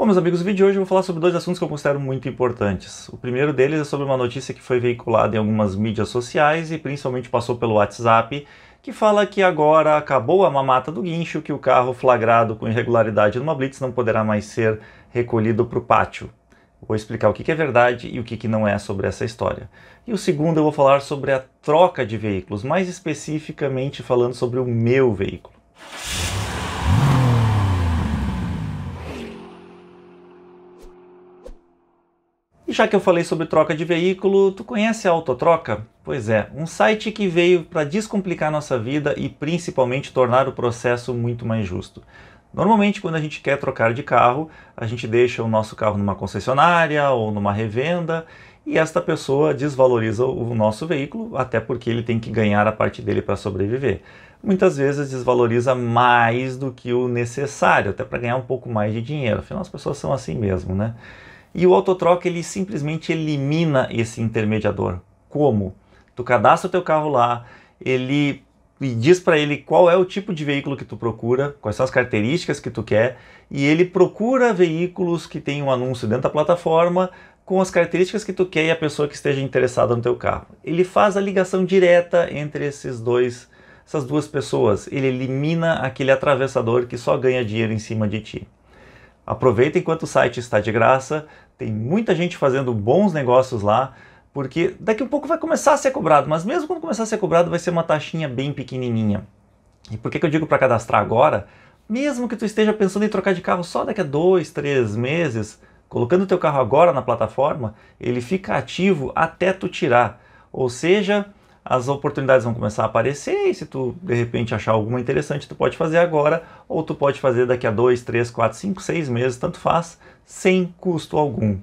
Bom, meus amigos, no vídeo de hoje eu vou falar sobre dois assuntos que eu considero muito importantes. O primeiro deles é sobre uma notícia que foi veiculada em algumas mídias sociais e principalmente passou pelo WhatsApp, que fala que agora acabou a mamata do guincho, que o carro flagrado com irregularidade numa blitz não poderá mais ser recolhido para o pátio. Vou explicar o que é verdade e o que não é sobre essa história. E o segundo eu vou falar sobre a troca de veículos, mais especificamente falando sobre o meu veículo. já que eu falei sobre troca de veículo, tu conhece a Autotroca? Pois é, um site que veio para descomplicar nossa vida e principalmente tornar o processo muito mais justo. Normalmente, quando a gente quer trocar de carro, a gente deixa o nosso carro numa concessionária ou numa revenda e esta pessoa desvaloriza o nosso veículo, até porque ele tem que ganhar a parte dele para sobreviver. Muitas vezes desvaloriza mais do que o necessário, até para ganhar um pouco mais de dinheiro, afinal as pessoas são assim mesmo, né? E o autotroca ele simplesmente elimina esse intermediador. Como? Tu cadastra o teu carro lá, ele e diz para ele qual é o tipo de veículo que tu procura, quais são as características que tu quer, e ele procura veículos que tenham um anúncio dentro da plataforma com as características que tu quer e a pessoa que esteja interessada no teu carro. Ele faz a ligação direta entre esses dois, essas duas pessoas. Ele elimina aquele atravessador que só ganha dinheiro em cima de ti. Aproveita enquanto o site está de graça, tem muita gente fazendo bons negócios lá, porque daqui a pouco vai começar a ser cobrado, mas mesmo quando começar a ser cobrado, vai ser uma taxinha bem pequenininha. E por que, que eu digo para cadastrar agora? Mesmo que tu esteja pensando em trocar de carro só daqui a dois, três meses, colocando teu carro agora na plataforma, ele fica ativo até tu tirar. Ou seja, as oportunidades vão começar a aparecer e se tu de repente achar alguma interessante, tu pode fazer agora ou tu pode fazer daqui a 2, 3, 4, 5, 6 meses, tanto faz, sem custo algum.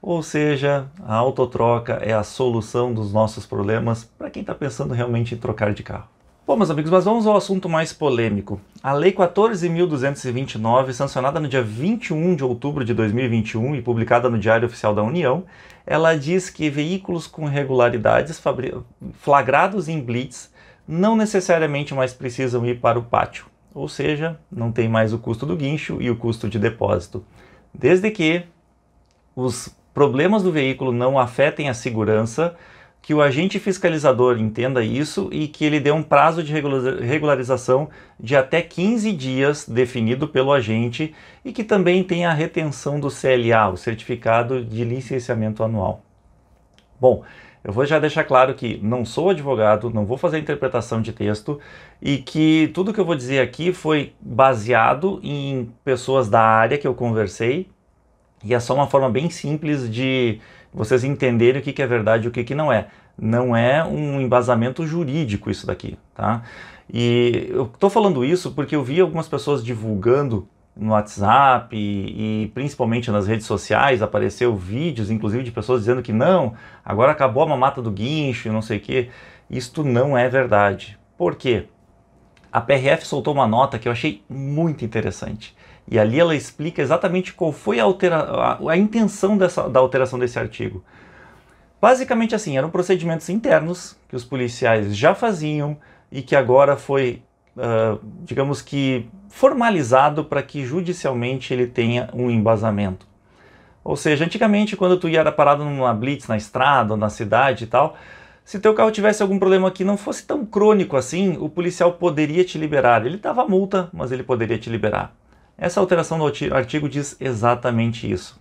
Ou seja, a autotroca é a solução dos nossos problemas para quem está pensando realmente em trocar de carro. Bom, meus amigos, mas vamos ao assunto mais polêmico. A Lei 14.229, sancionada no dia 21 de outubro de 2021 e publicada no Diário Oficial da União, ela diz que veículos com irregularidades flagrados em blitz não necessariamente mais precisam ir para o pátio, ou seja, não tem mais o custo do guincho e o custo de depósito, desde que os problemas do veículo não afetem a segurança que o agente fiscalizador entenda isso e que ele dê um prazo de regularização de até 15 dias definido pelo agente e que também tenha a retenção do CLA, o Certificado de Licenciamento Anual. Bom, eu vou já deixar claro que não sou advogado, não vou fazer interpretação de texto e que tudo que eu vou dizer aqui foi baseado em pessoas da área que eu conversei e é só uma forma bem simples de vocês entenderem o que, que é verdade e o que, que não é. Não é um embasamento jurídico isso daqui, tá? E eu estou falando isso porque eu vi algumas pessoas divulgando no WhatsApp e, e, principalmente nas redes sociais apareceu vídeos, inclusive de pessoas dizendo que não, agora acabou a mamata do guincho e não sei o que. Isto não é verdade. Por quê? A PRF soltou uma nota que eu achei muito interessante. E ali ela explica exatamente qual foi a, altera a, a intenção dessa, da alteração desse artigo. Basicamente assim, eram procedimentos internos que os policiais já faziam e que agora foi, uh, digamos que, formalizado para que judicialmente ele tenha um embasamento. Ou seja, antigamente quando tu ia era parado numa blitz na estrada ou na cidade e tal, se teu carro tivesse algum problema que não fosse tão crônico assim, o policial poderia te liberar. Ele dava multa, mas ele poderia te liberar. Essa alteração do artigo diz exatamente isso.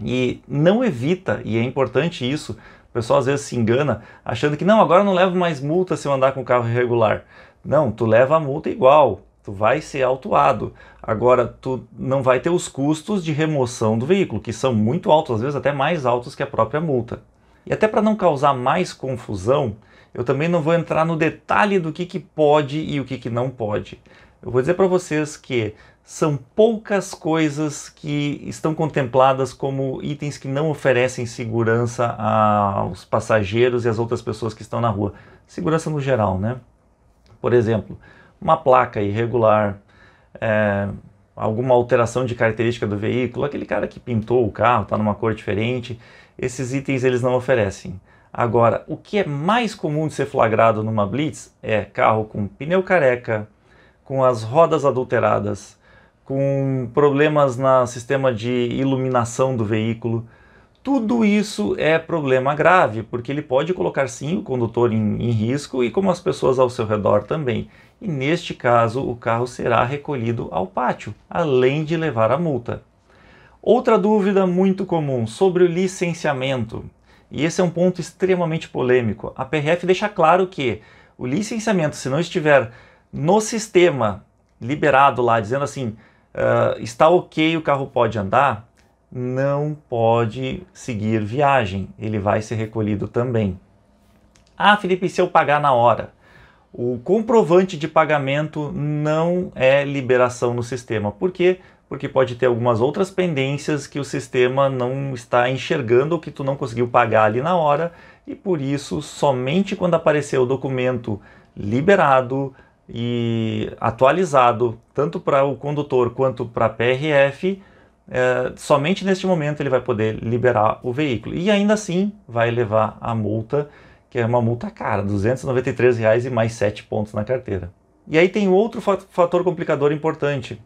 E não evita, e é importante isso, o pessoal às vezes se engana achando que não, agora não leva mais multa se eu andar com o carro irregular. Não, tu leva a multa igual, tu vai ser autuado. Agora, tu não vai ter os custos de remoção do veículo, que são muito altos, às vezes até mais altos que a própria multa. E até para não causar mais confusão, eu também não vou entrar no detalhe do que, que pode e o que, que não pode. Eu vou dizer para vocês que são poucas coisas que estão contempladas como itens que não oferecem segurança aos passageiros e às outras pessoas que estão na rua. Segurança no geral, né? Por exemplo, uma placa irregular, é, alguma alteração de característica do veículo, aquele cara que pintou o carro, está numa cor diferente, esses itens eles não oferecem. Agora, o que é mais comum de ser flagrado numa blitz é carro com pneu careca, com as rodas adulteradas, com problemas no sistema de iluminação do veículo. Tudo isso é problema grave, porque ele pode colocar sim o condutor em, em, risco e como as pessoas ao seu redor também. E neste caso, o carro será recolhido ao pátio, além de levar a multa. Outra dúvida muito comum sobre o licenciamento. E esse é um ponto extremamente polêmico. A PRF deixa claro que o licenciamento, se não estiver no sistema liberado lá, dizendo assim, uh, está ok, o carro pode andar, não pode seguir viagem, ele vai ser recolhido também. Ah, Felipe, se eu pagar na hora? O comprovante de pagamento não é liberação no sistema. Por quê? Porque pode ter algumas outras pendências que o sistema não está enxergando ou que tu não conseguiu pagar ali na hora, e por isso, somente quando aparecer o documento liberado, e atualizado tanto para o condutor quanto para a PRF, é, somente neste momento ele vai poder liberar o veículo e ainda assim vai levar a multa, que é uma multa cara, R$ 293,00 reais e mais 7 pontos na carteira. E aí tem outro fator complicador importante.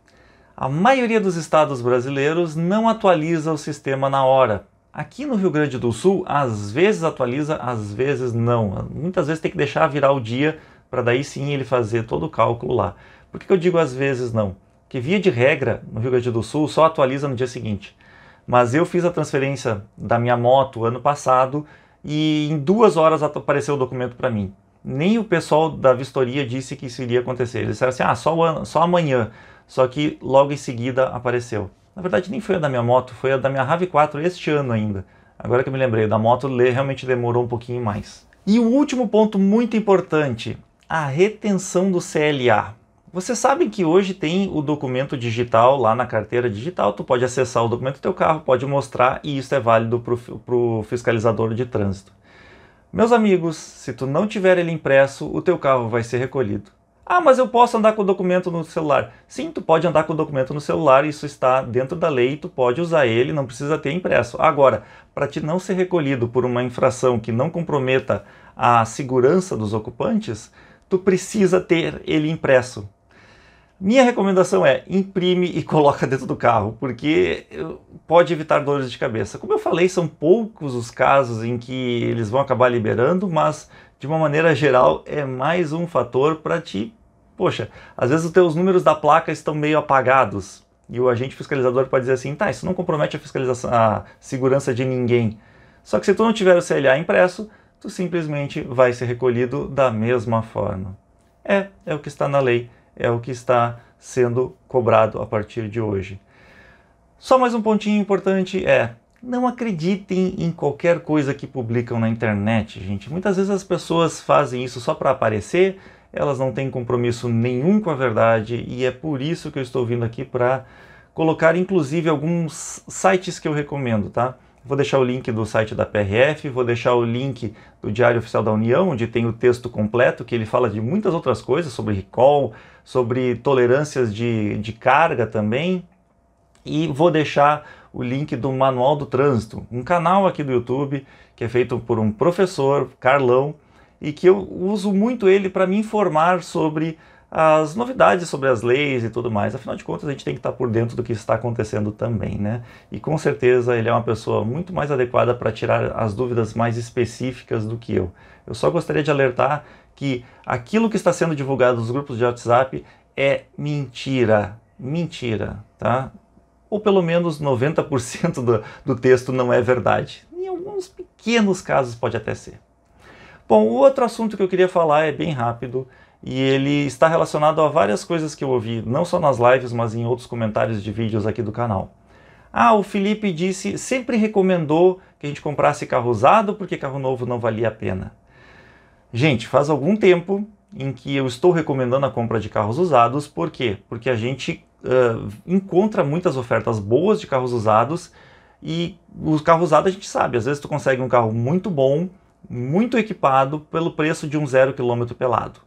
A maioria dos estados brasileiros não atualiza o sistema na hora. Aqui no Rio Grande do Sul, às vezes atualiza, às vezes não. Muitas vezes tem que deixar virar o dia para daí sim ele fazer todo o cálculo lá. Por que eu digo às vezes não? Que via de regra, no Rio Grande do Sul, só atualiza no dia seguinte. Mas eu fiz a transferência da minha moto ano passado e em duas horas apareceu o documento para mim. Nem o pessoal da vistoria disse que isso iria acontecer. Eles disseram assim: ah, só, ano, só amanhã. Só que logo em seguida apareceu. Na verdade, nem foi a da minha moto, foi a da minha Rave 4 este ano ainda. Agora que eu me lembrei, da moto realmente demorou um pouquinho mais. E o um último ponto muito importante a retenção do CLA. Você sabe que hoje tem o documento digital lá na carteira digital, tu pode acessar o documento do teu carro, pode mostrar e isso é válido para o fiscalizador de trânsito. Meus amigos, se tu não tiver ele impresso, o teu carro vai ser recolhido. Ah, mas eu posso andar com o documento no celular. Sim, tu pode andar com o documento no celular, isso está dentro da lei, tu pode usar ele, não precisa ter impresso. Agora, para te não ser recolhido por uma infração que não comprometa a segurança dos ocupantes, tu precisa ter ele impresso. Minha recomendação é imprime e coloca dentro do carro, porque pode evitar dores de cabeça. Como eu falei, são poucos os casos em que eles vão acabar liberando, mas de uma maneira geral é mais um fator para ti. poxa, às vezes os teus números da placa estão meio apagados e o agente fiscalizador pode dizer assim, tá, isso não compromete a fiscalização, a segurança de ninguém. Só que se tu não tiver o CLA impresso, tu simplesmente vai ser recolhido da mesma forma. É, é o que está na lei, é o que está sendo cobrado a partir de hoje. Só mais um pontinho importante é: não acreditem em qualquer coisa que publicam na internet, gente. Muitas vezes as pessoas fazem isso só para aparecer, elas não têm compromisso nenhum com a verdade e é por isso que eu estou vindo aqui para colocar inclusive alguns sites que eu recomendo, tá? Vou deixar o link do site da PRF, vou deixar o link do Diário Oficial da União, onde tem o texto completo, que ele fala de muitas outras coisas, sobre recall, sobre tolerâncias de, de carga também. E vou deixar o link do Manual do Trânsito, um canal aqui do YouTube que é feito por um professor, Carlão, e que eu uso muito ele para me informar sobre as novidades sobre as leis e tudo mais. Afinal de contas, a gente tem que estar por dentro do que está acontecendo também, né? E com certeza ele é uma pessoa muito mais adequada para tirar as dúvidas mais específicas do que eu. Eu só gostaria de alertar que aquilo que está sendo divulgado nos grupos de WhatsApp é mentira, mentira, tá? Ou pelo menos 90% do, do texto não é verdade. Em alguns pequenos casos pode até ser. Bom, o outro assunto que eu queria falar é bem rápido e ele está relacionado a várias coisas que eu ouvi, não só nas lives, mas em outros comentários de vídeos aqui do canal. Ah, o Felipe disse, sempre recomendou que a gente comprasse carro usado porque carro novo não valia a pena. Gente, faz algum tempo em que eu estou recomendando a compra de carros usados, por quê? Porque a gente uh, encontra muitas ofertas boas de carros usados e os carros usados a gente sabe, às vezes tu consegue um carro muito bom, muito equipado, pelo preço de um zero quilômetro pelado.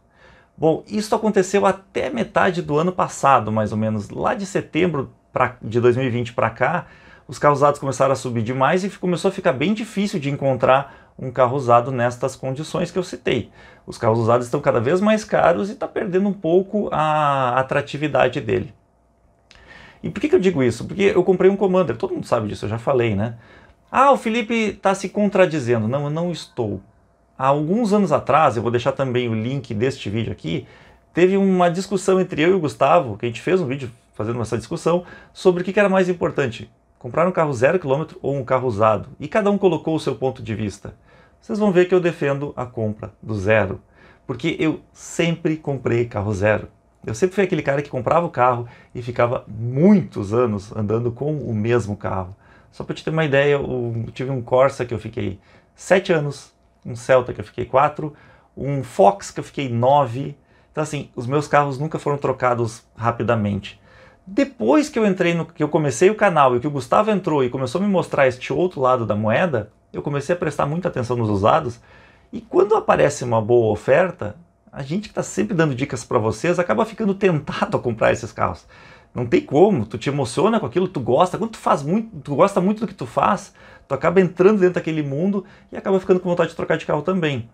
Bom, isso aconteceu até metade do ano passado, mais ou menos. Lá de setembro pra, de 2020 para cá, os carros usados começaram a subir demais e começou a ficar bem difícil de encontrar um carro usado nestas condições que eu citei. Os carros usados estão cada vez mais caros e está perdendo um pouco a atratividade dele. E por que, que eu digo isso? Porque eu comprei um Commander, todo mundo sabe disso, eu já falei, né? Ah, o Felipe está se contradizendo. Não, eu não estou. Há alguns anos atrás, eu vou deixar também o link deste vídeo aqui, teve uma discussão entre eu e o Gustavo, que a gente fez um vídeo fazendo essa discussão, sobre o que era mais importante, comprar um carro zero quilômetro ou um carro usado. E cada um colocou o seu ponto de vista. Vocês vão ver que eu defendo a compra do zero, porque eu sempre comprei carro zero. Eu sempre fui aquele cara que comprava o carro e ficava muitos anos andando com o mesmo carro. Só para te ter uma ideia, eu tive um Corsa que eu fiquei sete anos um Celta que eu fiquei 4, um Fox que eu fiquei 9. Então assim, os meus carros nunca foram trocados rapidamente. Depois que eu entrei no que eu comecei o canal e que o Gustavo entrou e começou a me mostrar este outro lado da moeda, eu comecei a prestar muita atenção nos usados e quando aparece uma boa oferta, a gente que está sempre dando dicas para vocês acaba ficando tentado a comprar esses carros. Não tem como, tu te emociona com aquilo, tu gosta, quando tu faz muito, tu gosta muito do que tu faz, tu acaba entrando dentro daquele mundo e acaba ficando com vontade de trocar de carro também.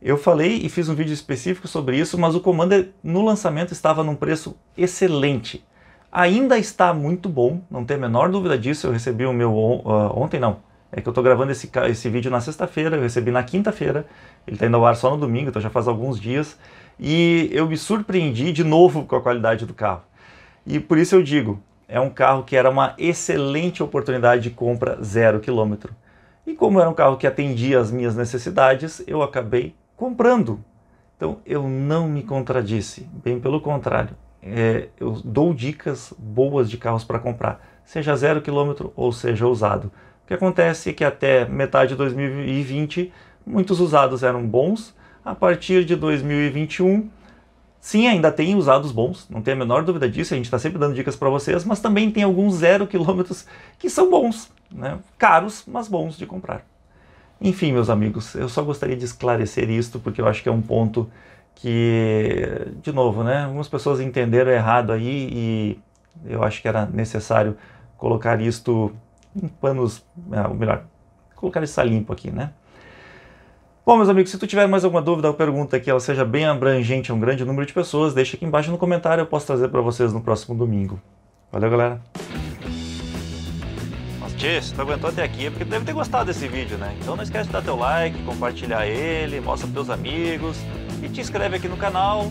Eu falei e fiz um vídeo específico sobre isso, mas o Commander no lançamento estava num preço excelente. Ainda está muito bom, não tem a menor dúvida disso. Eu recebi o meu on, uh, ontem, não. É que eu estou gravando esse, esse vídeo na sexta-feira, eu recebi na quinta-feira. Ele está indo ao ar só no domingo, então já faz alguns dias. E eu me surpreendi de novo com a qualidade do carro. E por isso eu digo, é um carro que era uma excelente oportunidade de compra zero quilômetro. E como era um carro que atendia as minhas necessidades, eu acabei comprando. Então eu não me contradisse, bem pelo contrário, é, eu dou dicas boas de carros para comprar, seja zero quilômetro ou seja usado. O que acontece é que até metade de 2020 muitos usados eram bons, a partir de 2021 Sim, ainda tem usados bons, não tem a menor dúvida disso, a gente está sempre dando dicas para vocês, mas também tem alguns zero quilômetros que são bons, né? caros, mas bons de comprar. Enfim, meus amigos, eu só gostaria de esclarecer isto, porque eu acho que é um ponto que, de novo, né, algumas pessoas entenderam errado aí e eu acho que era necessário colocar isto em panos, é, ou melhor, colocar isso a limpo aqui, né? Bom, meus amigos, se tu tiver mais alguma dúvida ou pergunta que ela seja bem abrangente a um grande número de pessoas, deixa aqui embaixo no comentário, eu posso trazer para vocês no próximo domingo. Valeu, galera! Mas, tchê, se tu aguentou até aqui é porque tu deve ter gostado desse vídeo, né? Então não esquece de dar teu like, compartilhar ele, mostra pros teus amigos e te inscreve aqui no canal